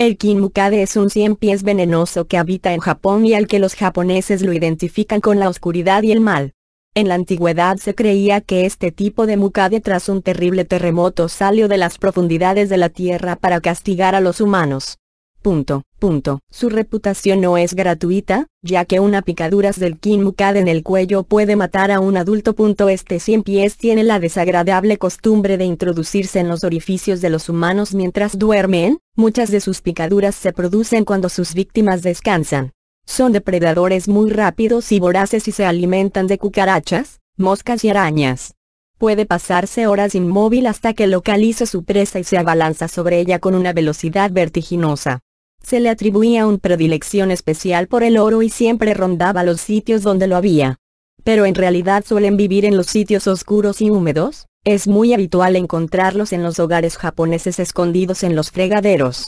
El mukade es un cien pies venenoso que habita en Japón y al que los japoneses lo identifican con la oscuridad y el mal. En la antigüedad se creía que este tipo de mukade tras un terrible terremoto salió de las profundidades de la tierra para castigar a los humanos. Punto, punto. Su reputación no es gratuita, ya que una picadura del Kinmukad en el cuello puede matar a un adulto. este 100 pies tiene la desagradable costumbre de introducirse en los orificios de los humanos mientras duermen, muchas de sus picaduras se producen cuando sus víctimas descansan. Son depredadores muy rápidos y voraces y se alimentan de cucarachas, moscas y arañas. Puede pasarse horas inmóvil hasta que localiza su presa y se abalanza sobre ella con una velocidad vertiginosa. Se le atribuía una predilección especial por el oro y siempre rondaba los sitios donde lo había. Pero en realidad suelen vivir en los sitios oscuros y húmedos, es muy habitual encontrarlos en los hogares japoneses escondidos en los fregaderos.